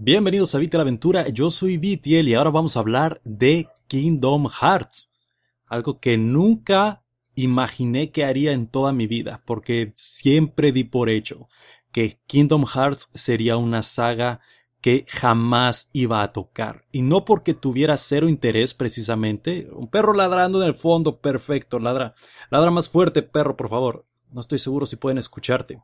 Bienvenidos a Vite Aventura, yo soy Vitiel y ahora vamos a hablar de Kingdom Hearts. Algo que nunca imaginé que haría en toda mi vida, porque siempre di por hecho que Kingdom Hearts sería una saga que jamás iba a tocar. Y no porque tuviera cero interés precisamente. Un perro ladrando en el fondo, perfecto, ladra. Ladra más fuerte, perro, por favor. No estoy seguro si pueden escucharte.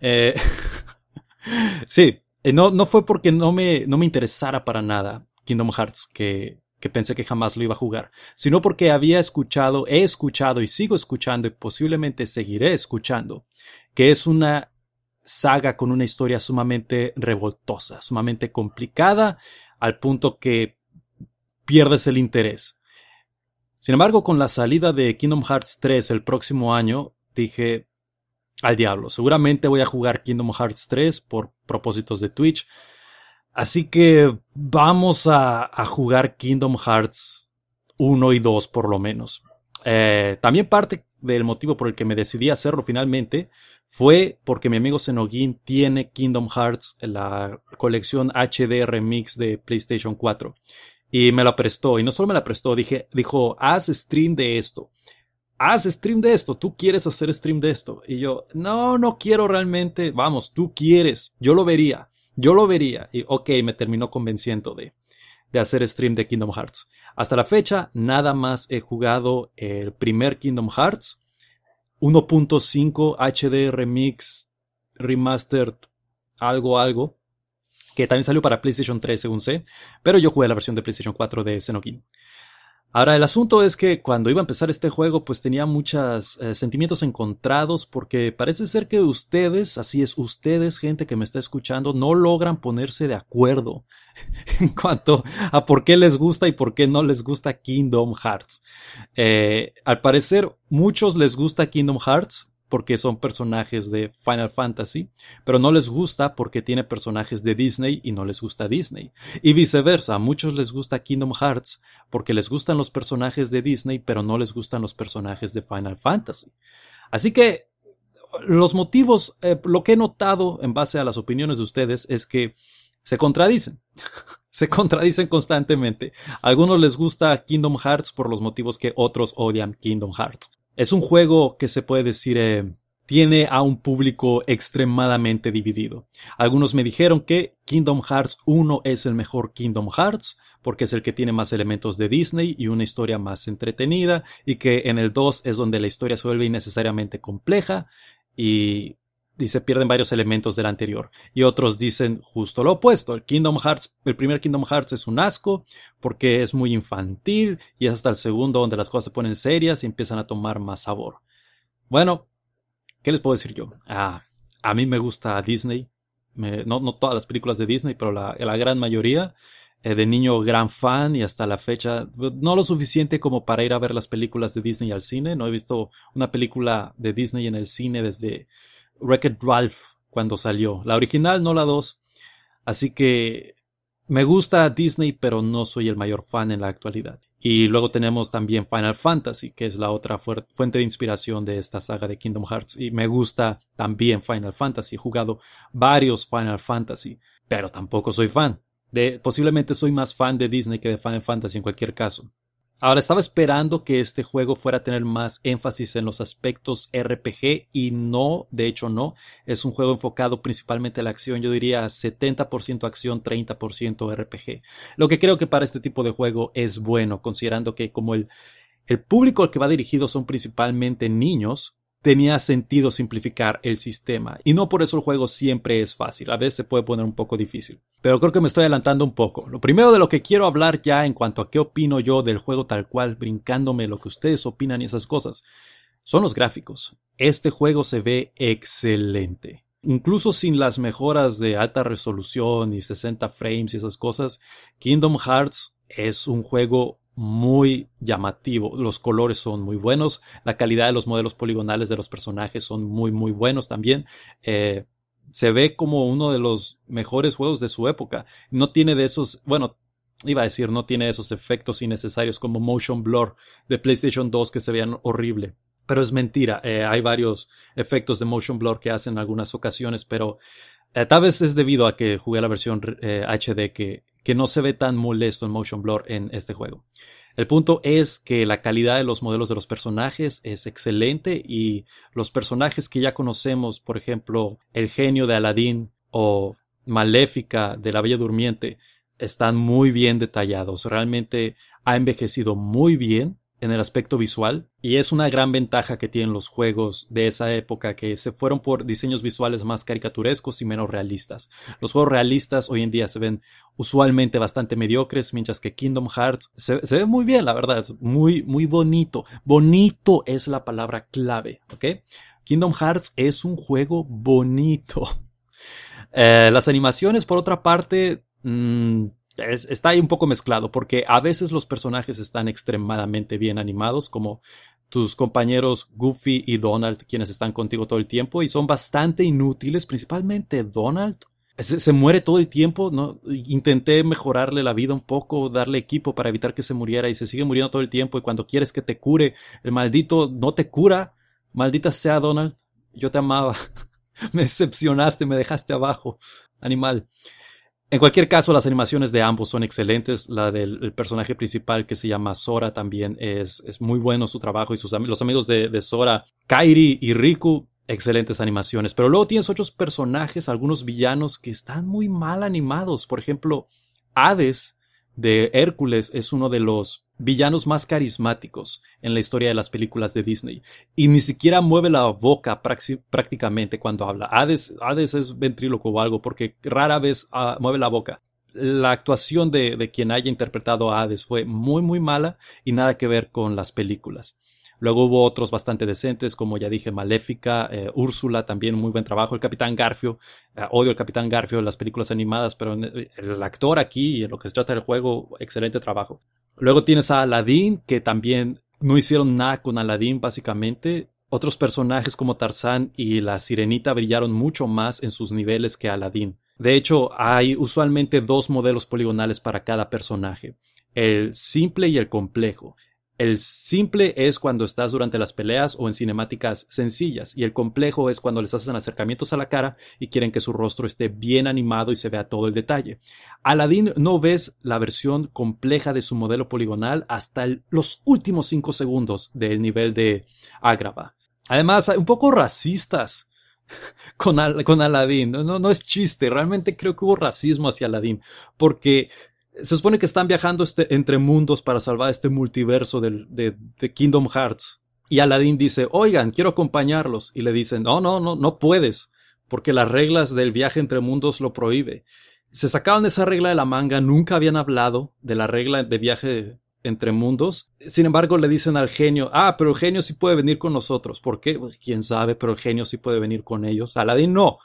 Eh, sí, eh, no, no fue porque no me, no me interesara para nada Kingdom Hearts, que, que pensé que jamás lo iba a jugar, sino porque había escuchado, he escuchado y sigo escuchando y posiblemente seguiré escuchando, que es una saga con una historia sumamente revoltosa, sumamente complicada, al punto que pierdes el interés. Sin embargo, con la salida de Kingdom Hearts 3 el próximo año, dije, al diablo. Seguramente voy a jugar Kingdom Hearts 3 por propósitos de Twitch. Así que vamos a, jugar Kingdom Hearts 1 y 2 por lo menos. Eh, también parte del motivo por el que me decidí hacerlo finalmente fue porque mi amigo Zenogin tiene Kingdom Hearts, la colección HD Remix de PlayStation 4. Y me la prestó. Y no solo me la prestó, dijo, haz stream de esto haz stream de esto, tú quieres hacer stream de esto. Y yo, no, no quiero realmente, vamos, tú quieres, yo lo vería, yo lo vería. Y ok, me terminó convenciendo de, de hacer stream de Kingdom Hearts. Hasta la fecha, nada más he jugado el primer Kingdom Hearts, 1.5 HD Remix Remastered, algo, algo, que también salió para PlayStation 3, según sé, pero yo jugué la versión de PlayStation 4 de Xenogears. Ahora, el asunto es que cuando iba a empezar este juego, pues tenía muchos eh, sentimientos encontrados porque parece ser que ustedes, así es, ustedes, gente que me está escuchando, no logran ponerse de acuerdo en cuanto a por qué les gusta y por qué no les gusta Kingdom Hearts. Eh, al parecer, muchos les gusta Kingdom Hearts, porque son personajes de Final Fantasy, pero no les gusta porque tiene personajes de Disney y no les gusta Disney. Y viceversa, a muchos les gusta Kingdom Hearts porque les gustan los personajes de Disney, pero no les gustan los personajes de Final Fantasy. Así que los motivos, eh, lo que he notado en base a las opiniones de ustedes es que se contradicen. se contradicen constantemente. A algunos les gusta Kingdom Hearts por los motivos que otros odian Kingdom Hearts es un juego que se puede decir eh, tiene a un público extremadamente dividido. Algunos me dijeron que Kingdom Hearts 1 es el mejor Kingdom Hearts porque es el que tiene más elementos de Disney y una historia más entretenida y que en el 2 es donde la historia se vuelve innecesariamente compleja y se pierden varios elementos del anterior. Y otros dicen justo lo opuesto. El Kingdom Hearts, el primer Kingdom Hearts es un asco porque es muy infantil y es hasta el segundo donde las cosas se ponen serias y empiezan a tomar más sabor. Bueno, ¿qué les puedo decir yo? Ah, a mí me gusta Disney. no, no, todas las películas de Disney, pero la, la gran mayoría. Eh, de niño gran fan y hasta la fecha, no lo suficiente como para ir a ver las películas de Disney al cine. No he visto una película de Disney en el cine desde wreck Ralph cuando salió. La original, no la 2. Así que me gusta Disney, pero no soy el mayor fan en la actualidad. Y luego tenemos también Final Fantasy, que es la otra fuente de inspiración de esta saga de Kingdom Hearts. Y me gusta también Final Fantasy. He jugado varios Final Fantasy, pero tampoco soy fan. De, posiblemente soy más fan de Disney que de Final Fantasy en cualquier caso. Ahora, estaba esperando que este juego fuera a tener más énfasis en los aspectos RPG y no, de hecho no. Es un juego enfocado principalmente a la acción, yo diría 70% acción, 30% RPG. Lo que creo que para este tipo de juego es bueno, considerando que como el, el público al que va dirigido son principalmente niños, tenía sentido simplificar el sistema. Y no por eso el juego siempre es fácil, a veces se puede poner un poco difícil. Pero creo que me estoy adelantando un poco. Lo primero de lo que quiero hablar ya en cuanto a qué opino yo del juego tal cual, brincándome lo que ustedes opinan y esas cosas, son los gráficos. Este juego se ve excelente. Incluso sin las mejoras de alta resolución y 60 frames y esas cosas, Kingdom Hearts es un juego muy llamativo. Los colores son muy buenos. La calidad de los modelos poligonales de los personajes son muy, muy buenos también. Eh, se ve como uno de los mejores juegos de su época. No tiene de esos, bueno, iba a decir, no tiene esos efectos innecesarios como Motion Blur de PlayStation 2 que se vean horrible. Pero es mentira, eh, hay varios efectos de Motion Blur que hacen en algunas ocasiones, pero eh, tal vez es debido a que jugué la versión HD que que no se ve tan molesto en Motion Blur en este juego. El punto es que la calidad de los modelos de los personajes es excelente y los personajes que ya conocemos, por ejemplo, el genio de Aladdin o Maléfica de la Bella Durmiente, están muy bien detallados. Realmente ha envejecido muy bien en el aspecto visual y es una gran ventaja que tienen los juegos de esa época que se fueron por diseños visuales más caricaturescos y menos realistas. Los juegos realistas hoy en día se ven usualmente bastante mediocres, mientras que Kingdom Hearts se, ve muy bien, la verdad, es muy, muy bonito. Bonito es la palabra clave, ¿ok? Kingdom Hearts es un juego bonito. Eh, las animaciones, por otra parte, mm, está ahí un poco mezclado, porque a veces los personajes están extremadamente bien animados, como tus compañeros Goofy y Donald, quienes están contigo todo el tiempo, y son bastante inútiles, principalmente Donald. Se, muere todo el tiempo, ¿no? Intenté mejorarle la vida un poco, darle equipo para evitar que se muriera y se sigue muriendo todo el tiempo y cuando quieres que te cure, el maldito no te cura. Maldita sea Donald, yo te amaba. me decepcionaste, me dejaste abajo, animal. En cualquier caso, las animaciones de ambos son excelentes. La del personaje principal que se llama Sora también es, es muy bueno su trabajo y sus, los amigos de, de Sora, Kairi y Riku, excelentes animaciones. Pero luego tienes otros personajes, algunos villanos que están muy mal animados. Por ejemplo, Hades de Hércules es uno de los villanos más carismáticos en la historia de las películas de Disney. Y ni siquiera mueve la boca prácticamente cuando habla. Hades, es ventríloco o algo porque rara vez ah, mueve la boca. La actuación de, quien haya interpretado a Hades fue muy, muy mala y nada que ver con las películas. Luego hubo otros bastante decentes, como ya dije, Maléfica, eh, Úrsula, también muy buen trabajo. El Capitán Garfio, eh, odio el Capitán Garfio en las películas animadas, pero eh, el actor aquí en lo que se trata del juego, excelente trabajo. Luego tienes a Aladdin, que también no hicieron nada con Aladdin, básicamente. Otros personajes como Tarzán y la Sirenita brillaron mucho más en sus niveles que Aladdin. De hecho, hay usualmente dos modelos poligonales para cada personaje, el simple y el complejo. El simple es cuando estás durante las peleas o en cinemáticas sencillas y el complejo es cuando les hacen acercamientos a la cara y quieren que su rostro esté bien animado y se vea todo el detalle. Aladdin no ves la versión compleja de su modelo poligonal hasta los últimos 5 segundos del nivel de Agrava. Además, un poco racistas con, Aladdin. No, no, es chiste, realmente creo que hubo racismo hacia Aladdin porque se supone que están viajando este, entre mundos para salvar este multiverso del, de, Kingdom Hearts. Y Aladdin dice, oigan, quiero acompañarlos. Y le dicen, no, no, no, no puedes, porque las reglas del viaje entre mundos lo prohíbe. Se sacaban esa regla de la manga, nunca habían hablado de la regla de viaje entre mundos. Sin embargo, le dicen al genio, ah, pero el genio sí puede venir con nosotros. ¿Por qué? Pues, quién sabe, pero el genio sí puede venir con ellos. Aladdin no.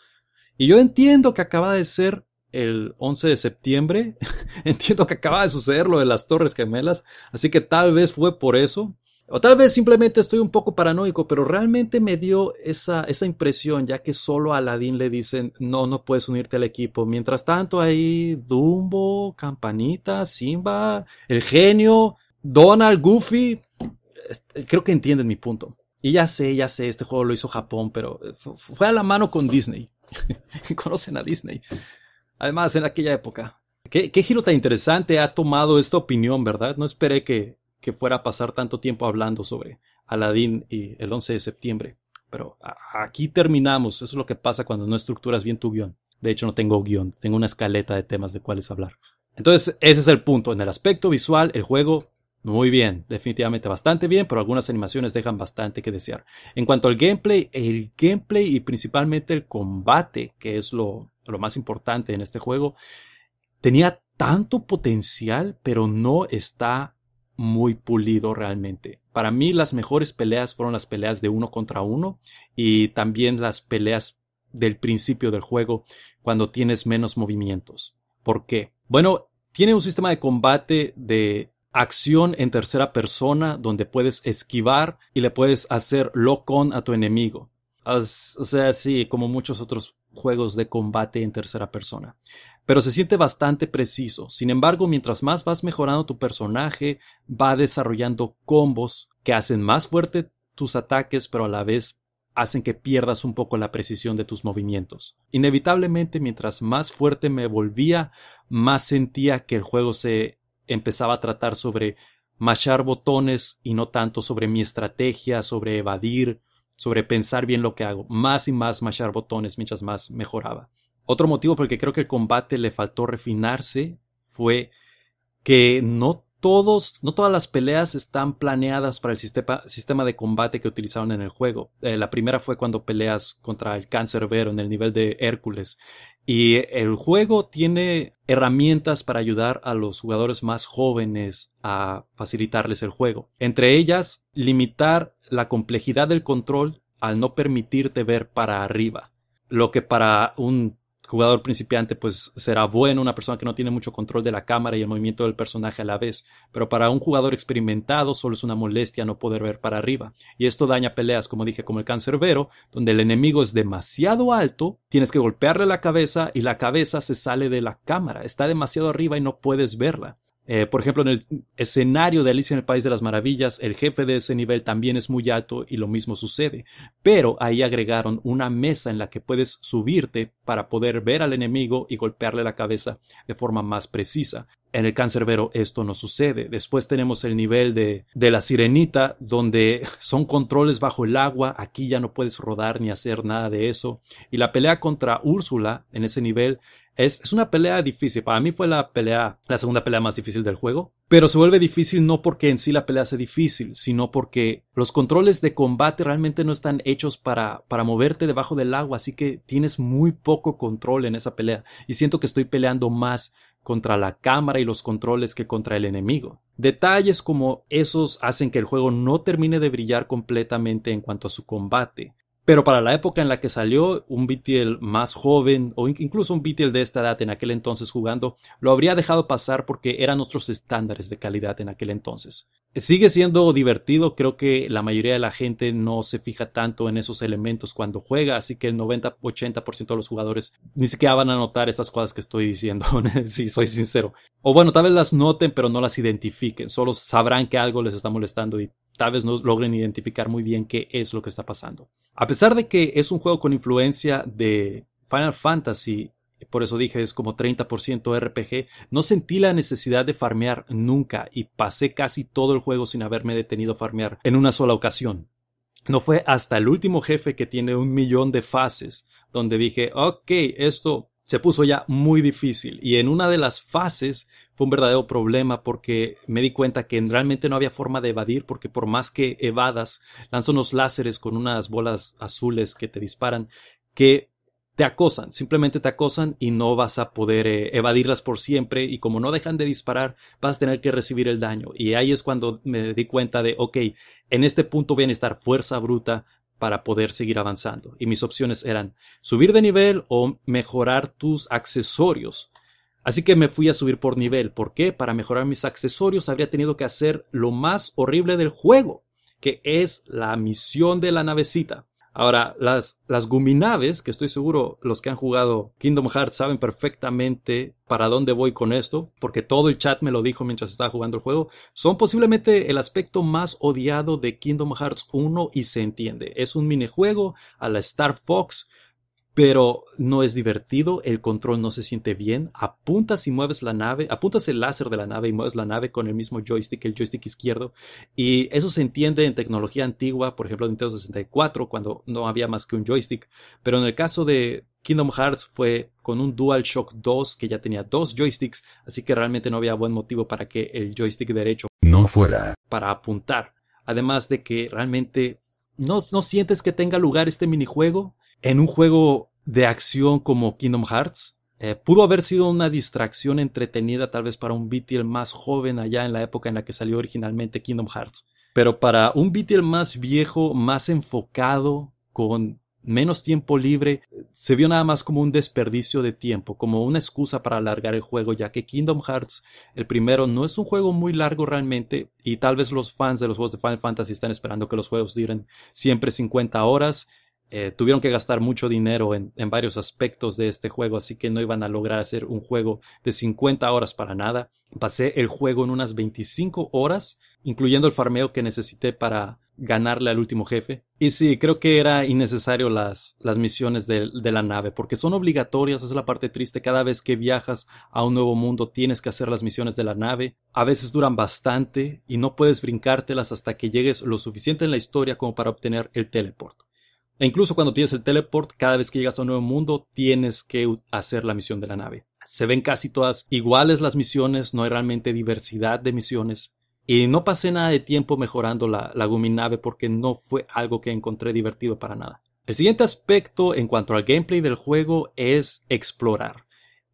Y yo entiendo que acaba de ser el 11 de septiembre. Entiendo que acaba de suceder lo de las Torres Gemelas, así que tal vez fue por eso. O tal vez simplemente estoy un poco paranoico, pero realmente me dio esa, esa impresión, ya que solo a Aladdin le dicen, no, no puedes unirte al equipo. Mientras tanto, ahí Dumbo, Campanita, Simba, el genio, Donald, Goofy. Este, creo que entienden mi punto. Y ya sé, ya sé, este juego lo hizo Japón, pero fue a la mano con Disney. Conocen a Disney. Además, en aquella época. ¿Qué, giro tan interesante ha tomado esta opinión, ¿verdad? No esperé que, que fuera a pasar tanto tiempo hablando sobre Aladdin y el 11 de septiembre. Pero aquí terminamos. Eso es lo que pasa cuando no estructuras bien tu guión. De hecho, no tengo guión, tengo una escaleta de temas de cuáles hablar. Entonces, ese es el punto. En el aspecto visual, el juego muy bien, definitivamente bastante bien, pero algunas animaciones dejan bastante que desear. En cuanto al gameplay, el gameplay y principalmente el combate, que es lo, lo más importante en este juego, tenía tanto potencial, pero no está muy pulido realmente. Para mí las mejores peleas fueron las peleas de uno contra uno y también las peleas del principio del juego cuando tienes menos movimientos. ¿Por qué? Bueno, tiene un sistema de combate de acción en tercera persona donde puedes esquivar y le puedes hacer lock-on a tu enemigo. O sea, sí, como muchos otros juegos de combate en tercera persona. Pero se siente bastante preciso. Sin embargo, mientras más vas mejorando tu personaje, va desarrollando combos que hacen más fuerte tus ataques, pero a la vez hacen que pierdas un poco la precisión de tus movimientos. Inevitablemente, mientras más fuerte me volvía, más sentía que el juego se empezaba a tratar sobre machar botones y no tanto sobre mi estrategia, sobre evadir, sobre pensar bien lo que hago. Más y más machar botones mientras más mejoraba. Otro motivo por el que creo que el combate le faltó refinarse fue que no todos, no todas las peleas están planeadas para el sistema, de combate que utilizaron en el juego. Eh, la primera fue cuando peleas contra el cáncer vero en el nivel de Hércules. Y el juego tiene herramientas para ayudar a los jugadores más jóvenes a facilitarles el juego. Entre ellas, limitar la complejidad del control al no permitirte ver para arriba, lo que para un jugador principiante pues será bueno, una persona que no tiene mucho control de la cámara y el movimiento del personaje a la vez, pero para un jugador experimentado solo es una molestia no poder ver para arriba, y esto daña peleas como dije como el cancerbero, donde el enemigo es demasiado alto, tienes que golpearle la cabeza y la cabeza se sale de la cámara, está demasiado arriba y no puedes verla. Eh, por ejemplo, en el escenario de Alicia en el País de las Maravillas, el jefe de ese nivel también es muy alto y lo mismo sucede, pero ahí agregaron una mesa en la que puedes subirte para poder ver al enemigo y golpearle la cabeza de forma más precisa. En el Vero esto no sucede. Después tenemos el nivel de, de la sirenita, donde son controles bajo el agua, aquí ya no puedes rodar ni hacer nada de eso. Y la pelea contra Úrsula en ese nivel es, una pelea difícil. Para mí fue la pelea, la segunda pelea más difícil del juego. Pero se vuelve difícil no porque en sí la pelea sea difícil, sino porque los controles de combate realmente no están hechos para, para moverte debajo del agua, así que tienes muy poco control en esa pelea. Y siento que estoy peleando más contra la cámara y los controles que contra el enemigo. Detalles como esos hacen que el juego no termine de brillar completamente en cuanto a su combate. Pero para la época en la que salió, un BTL más joven o incluso un BTL de esta edad en aquel entonces jugando, lo habría dejado pasar porque eran nuestros estándares de calidad en aquel entonces. Sigue siendo divertido, creo que la mayoría de la gente no se fija tanto en esos elementos cuando juega, así que el 90-80% de los jugadores ni siquiera van a notar estas cosas que estoy diciendo, si soy sincero. O bueno, tal vez las noten, pero no las identifiquen, solo sabrán que algo les está molestando y tal vez no logren identificar muy bien qué es lo que está pasando. A pesar de que es un juego con influencia de Final Fantasy, por eso dije, es como 30% RPG. No sentí la necesidad de farmear nunca y pasé casi todo el juego sin haberme detenido a farmear en una sola ocasión. No fue hasta el último jefe que tiene un millón de fases donde dije, ok, esto se puso ya muy difícil y en una de las fases fue un verdadero problema porque me di cuenta que realmente no había forma de evadir porque por más que evadas, lanzan unos láseres con unas bolas azules que te disparan que te acosan, simplemente te acosan y no vas a poder eh, evadirlas por siempre y como no dejan de disparar, vas a tener que recibir el daño. Y ahí es cuando me di cuenta de, ok, en este punto voy a necesitar fuerza bruta para poder seguir avanzando. Y mis opciones eran subir de nivel o mejorar tus accesorios. Así que me fui a subir por nivel. ¿Por qué? Para mejorar mis accesorios habría tenido que hacer lo más horrible del juego, que es la misión de la navecita. Ahora, las, las guminaves, que estoy seguro los que han jugado Kingdom Hearts saben perfectamente para dónde voy con esto, porque todo el chat me lo dijo mientras estaba jugando el juego, son posiblemente el aspecto más odiado de Kingdom Hearts 1 y se entiende. Es un minijuego a la Star Fox pero no es divertido, el control no se siente bien, apuntas y mueves la nave, apuntas el láser de la nave y mueves la nave con el mismo joystick, el joystick izquierdo, y eso se entiende en tecnología antigua, por ejemplo en Nintendo 64, cuando no había más que un joystick, pero en el caso de Kingdom Hearts fue con un DualShock 2 que ya tenía dos joysticks, así que realmente no había buen motivo para que el joystick derecho no fuera para apuntar. Además de que realmente no, no sientes que tenga lugar este minijuego, en un juego de acción como Kingdom Hearts. Eh, pudo haber sido una distracción entretenida tal vez para un beatle más joven allá en la época en la que salió originalmente Kingdom Hearts. Pero para un beatle más viejo, más enfocado, con menos tiempo libre, se vio nada más como un desperdicio de tiempo, como una excusa para alargar el juego, ya que Kingdom Hearts, el primero, no es un juego muy largo realmente, y tal vez los fans de los juegos de Final Fantasy están esperando que los juegos duren siempre 50 horas, eh, tuvieron que gastar mucho dinero en, varios aspectos de este juego, así que no iban a lograr hacer un juego de 50 horas para nada. Pasé el juego en unas 25 horas, incluyendo el farmeo que necesité para ganarle al último jefe. Y sí, creo que era innecesario las, las misiones de, la nave, porque son obligatorias, es la parte triste. Cada vez que viajas a un nuevo mundo tienes que hacer las misiones de la nave. A veces duran bastante y no puedes brincártelas hasta que llegues lo suficiente en la historia como para obtener el teleporto e incluso cuando tienes el teleport, cada vez que llegas a un nuevo mundo, tienes que hacer la misión de la nave. Se ven casi todas iguales las misiones, no hay realmente diversidad de misiones. Y no pasé nada de tiempo mejorando la, la nave porque no fue algo que encontré divertido para nada. El siguiente aspecto en cuanto al gameplay del juego es explorar.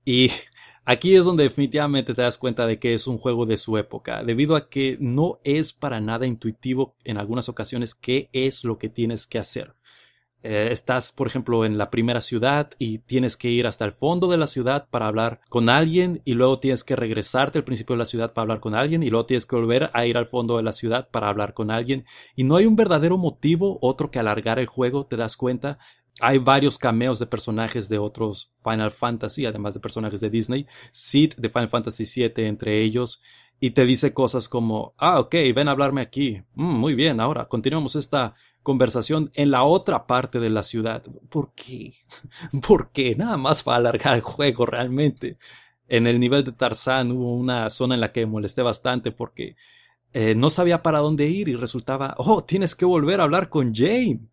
Y aquí es donde definitivamente te das cuenta de que es un juego de su época, debido a que no es para nada intuitivo en algunas ocasiones qué es lo que tienes que hacer. Eh, estás, por ejemplo, en la primera ciudad y tienes que ir hasta el fondo de la ciudad para hablar con alguien y luego tienes que regresarte al principio de la ciudad para hablar con alguien y luego tienes que volver a ir al fondo de la ciudad para hablar con alguien. Y no hay un verdadero motivo otro que alargar el juego, te das cuenta. Hay varios cameos de personajes de otros Final Fantasy, además de personajes de Disney. Sid de Final Fantasy VII entre ellos y te dice cosas como, ah, ok, ven a hablarme aquí. Mm, muy bien, ahora continuamos esta conversación en la otra parte de la ciudad. ¿Por qué? ¿Por qué? Nada más para alargar el juego realmente. En el nivel de Tarzán hubo una zona en la que me molesté bastante porque eh, no sabía para dónde ir y resultaba, oh, tienes que volver a hablar con Jane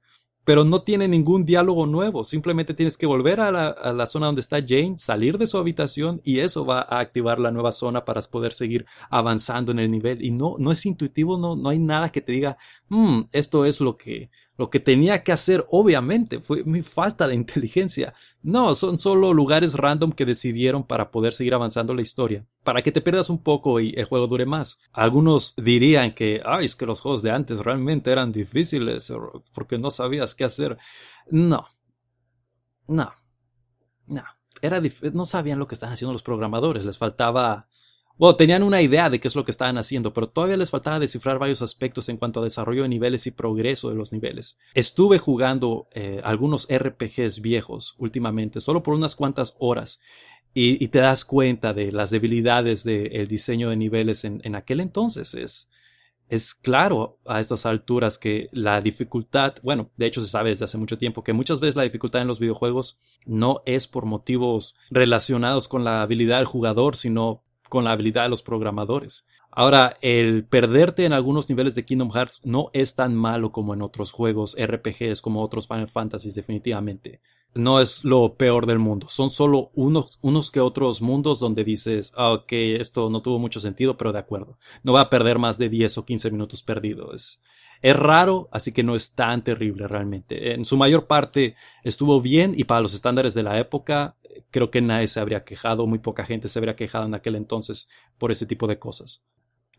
pero no tiene ningún diálogo nuevo. Simplemente tienes que volver a la, zona donde está Jane, salir de su habitación y eso va a activar la nueva zona para poder seguir avanzando en el nivel. Y no, no es intuitivo, no, no hay nada que te diga, mm, esto es lo que lo que tenía que hacer, obviamente, fue mi falta de inteligencia. No, son solo lugares random que decidieron para poder seguir avanzando la historia, para que te pierdas un poco y el juego dure más. Algunos dirían que, ay, es que los juegos de antes realmente eran difíciles eh, porque no sabías qué hacer. No, no, no. Era no sabían lo que estaban haciendo los programadores, les faltaba bueno, tenían una idea de qué es lo que estaban haciendo, pero todavía les faltaba descifrar varios aspectos en cuanto a desarrollo de niveles y progreso de los niveles. Estuve jugando eh, algunos RPGs viejos últimamente, solo por unas cuantas horas, y, te das cuenta de las debilidades del diseño de niveles en, aquel entonces. Es, es claro a estas alturas que la dificultad, bueno, de hecho se sabe desde hace mucho tiempo que muchas veces la dificultad en los videojuegos no es por motivos relacionados con la habilidad del jugador, sino con la habilidad de los programadores. Ahora, el perderte en algunos niveles de Kingdom Hearts no es tan malo como en otros juegos RPGs, como otros Final Fantasy definitivamente. No es lo peor del mundo. Son solo unos, unos que otros mundos donde dices, ah, ok, esto no tuvo mucho sentido, pero de acuerdo. No va a perder más de 10 o 15 minutos perdidos. Es raro, así que no es tan terrible realmente. En su mayor parte estuvo bien y para los estándares de la época creo que nadie se habría quejado, muy poca gente se habría quejado en aquel entonces por ese tipo de cosas.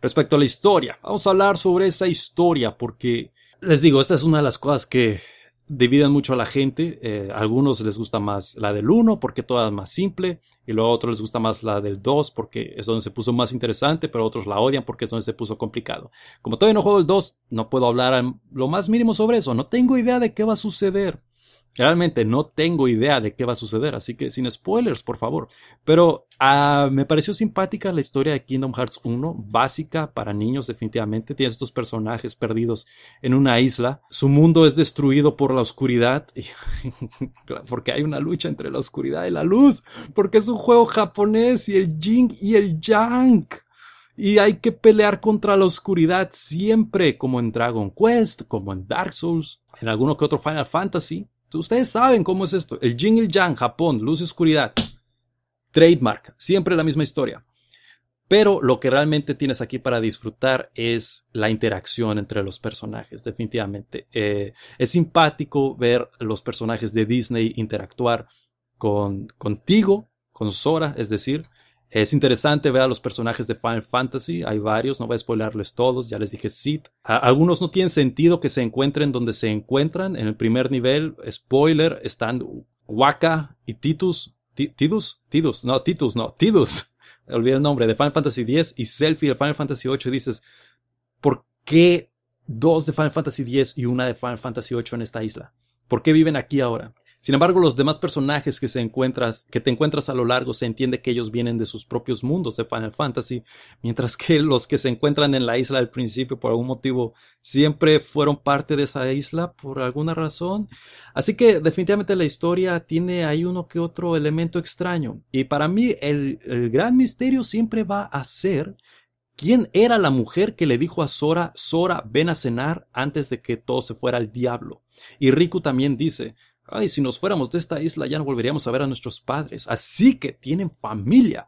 Respecto a la historia, vamos a hablar sobre esa historia porque les digo, esta es una de las cosas que dividan mucho a la gente. Eh, algunos les gusta más la del 1 porque toda es más simple, y luego a otros les gusta más la del 2 porque es donde se puso más interesante, pero otros la odian porque es donde se puso complicado. Como todavía no juego el 2, no puedo hablar lo más mínimo sobre eso, no tengo idea de qué va a suceder. Realmente no tengo idea de qué va a suceder, así que sin spoilers, por favor. Pero ah, me pareció simpática la historia de Kingdom Hearts 1, básica para niños definitivamente. Tienes estos personajes perdidos en una isla. Su mundo es destruido por la oscuridad, porque hay una lucha entre la oscuridad y la luz, porque es un juego japonés y el jing y el yang. Y hay que pelear contra la oscuridad siempre, como en Dragon Quest, como en Dark Souls, en alguno que otro Final Fantasy. Ustedes saben cómo es esto. El Jing y el yang, Japón, luz y oscuridad. Trademark, siempre la misma historia. Pero lo que realmente tienes aquí para disfrutar es la interacción entre los personajes, definitivamente. Eh, es simpático ver los personajes de Disney interactuar contigo, con Sora, es decir, es interesante ver a los personajes de Final Fantasy, hay varios, no voy a spoilarles todos, ya les dije Sid. Algunos no tienen sentido que se encuentren donde se encuentran. En el primer nivel, spoiler, están Waka y Titus. Titus, Titus, no, Titus, no, Titus. Olvidé el nombre, de Final Fantasy X y Selfie de Final Fantasy VIII. Y dices, ¿por qué dos de Final Fantasy X y una de Final Fantasy VIII en esta isla? ¿Por qué viven aquí ahora? Sin embargo, los demás personajes que, se encuentras, que te encuentras a lo largo se entiende que ellos vienen de sus propios mundos de Final Fantasy, mientras que los que se encuentran en la isla al principio por algún motivo siempre fueron parte de esa isla por alguna razón. Así que definitivamente la historia tiene ahí uno que otro elemento extraño. Y para mí el, el gran misterio siempre va a ser ¿Quién era la mujer que le dijo a Sora, Sora, ven a cenar antes de que todo se fuera al diablo? Y Riku también dice, Ay, si nos fuéramos de esta isla ya no volveríamos a ver a nuestros padres. Así que tienen familia.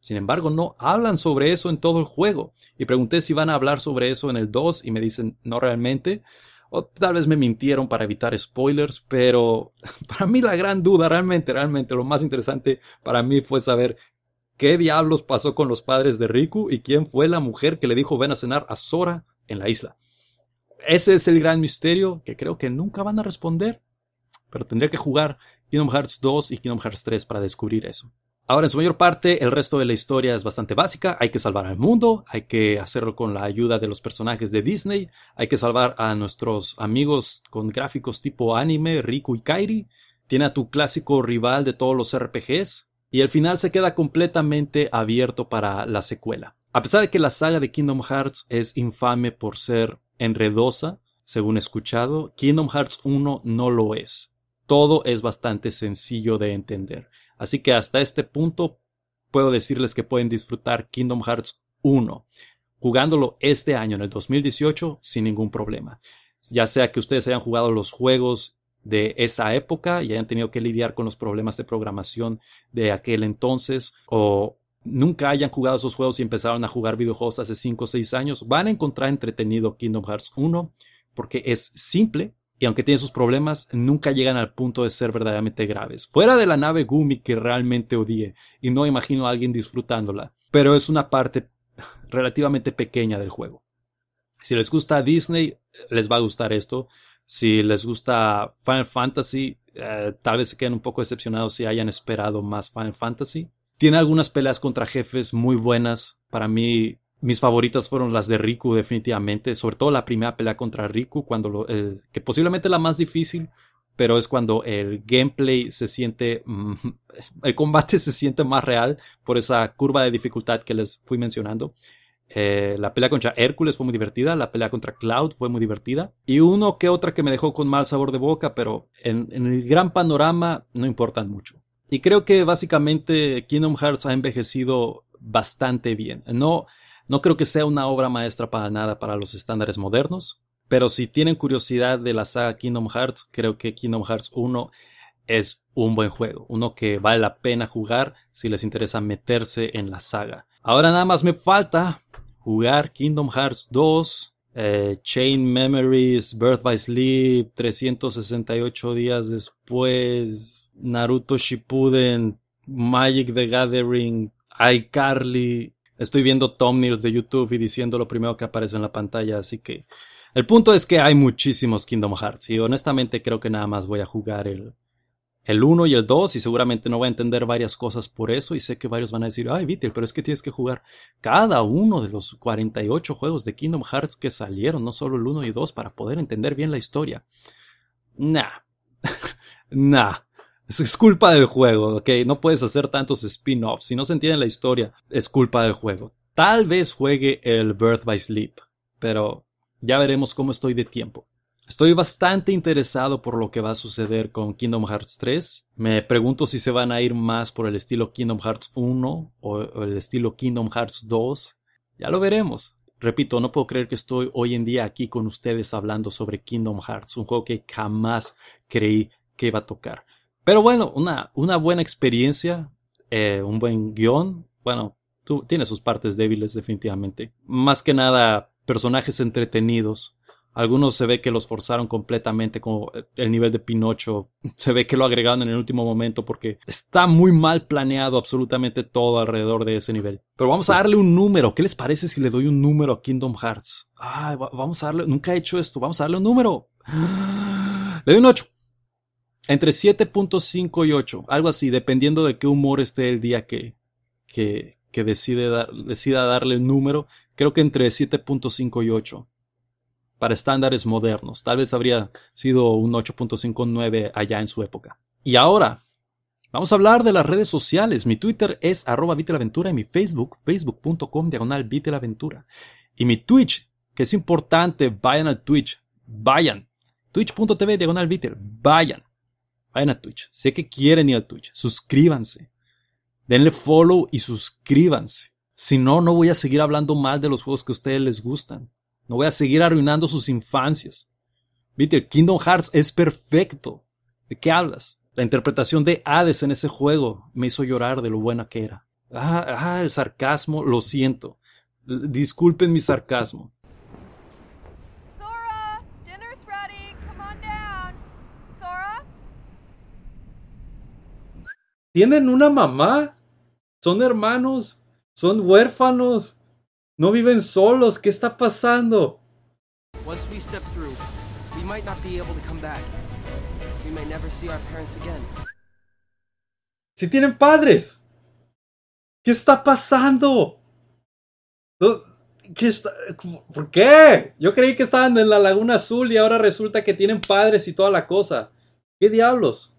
Sin embargo, no hablan sobre eso en todo el juego. Y pregunté si van a hablar sobre eso en el 2 y me dicen no realmente. O tal vez me mintieron para evitar spoilers, pero para mí la gran duda, realmente, realmente, lo más interesante para mí fue saber qué diablos pasó con los padres de Riku y quién fue la mujer que le dijo ven a cenar a Sora en la isla. Ese es el gran misterio que creo que nunca van a responder pero tendría que jugar Kingdom Hearts 2 y Kingdom Hearts 3 para descubrir eso. Ahora, en su mayor parte, el resto de la historia es bastante básica. Hay que salvar al mundo, hay que hacerlo con la ayuda de los personajes de Disney, hay que salvar a nuestros amigos con gráficos tipo anime, Riku y Kairi. Tiene a tu clásico rival de todos los RPGs. Y el final se queda completamente abierto para la secuela. A pesar de que la saga de Kingdom Hearts es infame por ser enredosa, según he escuchado, Kingdom Hearts 1 no lo es todo es bastante sencillo de entender. Así que hasta este punto puedo decirles que pueden disfrutar Kingdom Hearts 1 jugándolo este año, en el 2018, sin ningún problema. Ya sea que ustedes hayan jugado los juegos de esa época y hayan tenido que lidiar con los problemas de programación de aquel entonces o nunca hayan jugado esos juegos y empezaron a jugar videojuegos hace 5 o 6 años, van a encontrar entretenido Kingdom Hearts 1 porque es simple, y aunque tiene sus problemas, nunca llegan al punto de ser verdaderamente graves. Fuera de la nave Gumi que realmente odie. y no imagino a alguien disfrutándola, pero es una parte relativamente pequeña del juego. Si les gusta Disney, les va a gustar esto. Si les gusta Final Fantasy, eh, tal vez se queden un poco decepcionados si hayan esperado más Final Fantasy. Tiene algunas peleas contra jefes muy buenas. Para mí, mis favoritas fueron las de Riku, definitivamente, sobre todo la primera pelea contra Riku, cuando que posiblemente la más difícil, pero es cuando el gameplay se siente, mm, el combate se siente más real por esa curva de dificultad que les fui mencionando. Eh, la pelea contra Hércules fue muy divertida, la pelea contra Cloud fue muy divertida y uno que otra que me dejó con mal sabor de boca, pero en, en el gran panorama no importan mucho. Y creo que básicamente Kingdom Hearts ha envejecido bastante bien. No, no creo que sea una obra maestra para nada para los estándares modernos, pero si tienen curiosidad de la saga Kingdom Hearts, creo que Kingdom Hearts 1 es un buen juego, uno que vale la pena jugar si les interesa meterse en la saga. Ahora nada más me falta jugar Kingdom Hearts 2, eh, Chain Memories, Birth by Sleep, 368 días después, Naruto Shippuden, Magic the Gathering, iCarly, estoy viendo thumbnails de YouTube y diciendo lo primero que aparece en la pantalla, así que el punto es que hay muchísimos Kingdom Hearts y honestamente creo que nada más voy a jugar el el 1 y el 2 y seguramente no voy a entender varias cosas por eso y sé que varios van a decir, "Ay, Vitel, pero es que tienes que jugar cada uno de los 48 juegos de Kingdom Hearts que salieron, no solo el 1 y 2 para poder entender bien la historia." Nah. nah. Es culpa del juego, ¿ok? No puedes hacer tantos spin-offs. Si no se entiende la historia, es culpa del juego. Tal vez juegue el Birth by Sleep, pero ya veremos cómo estoy de tiempo. Estoy bastante interesado por lo que va a suceder con Kingdom Hearts 3. Me pregunto si se van a ir más por el estilo Kingdom Hearts 1 o, el estilo Kingdom Hearts 2. Ya lo veremos. Repito, no puedo creer que estoy hoy en día aquí con ustedes hablando sobre Kingdom Hearts, un juego que jamás creí que iba a tocar. Pero bueno, una, una buena experiencia, eh, un buen guión, bueno, tú, tiene sus partes débiles definitivamente. Más que nada, personajes entretenidos. Algunos se ve que los forzaron completamente, como eh, el nivel de Pinocho. Se ve que lo agregaron en el último momento porque está muy mal planeado absolutamente todo alrededor de ese nivel. Pero vamos a darle un número. ¿Qué les parece si le doy un número a Kingdom Hearts? Ay, vamos a darle. Nunca he hecho esto. Vamos a darle un número. Le doy un 8. Entre 7.5 y 8, algo así, dependiendo de qué humor esté el día que, que, decida darle el número. Creo que entre 7.5 y 8 para estándares modernos. Tal vez habría sido un 8.59 allá en su época. Y ahora, vamos a hablar de las redes sociales. Mi Twitter es arroba Vitelaventura y mi Facebook, facebook.com diagonal Vitelaventura. Y mi Twitch, que es importante, vayan al Twitch, vayan. Twitch.tv diagonal Vitel, vayan vayan a Twitch. Sé que quieren ir a Twitch. Suscríbanse. Denle follow y suscríbanse. Si no, no voy a seguir hablando mal de los juegos que a ustedes les gustan. No voy a seguir arruinando sus infancias. Viste, Kingdom Hearts es perfecto. ¿De qué hablas? La interpretación de Hades en ese juego me hizo llorar de lo buena que era. Ah, ah el sarcasmo, lo siento. Disculpen mi sarcasmo. tienen una mamá, son hermanos, son huérfanos, no viven solos, ¿qué está pasando? Si tienen padres. ¿Qué está pasando? ¿Qué está? ¿Por qué? Yo creí que estaban en la Laguna Azul y ahora resulta que tienen padres y toda la cosa. ¿Qué diablos?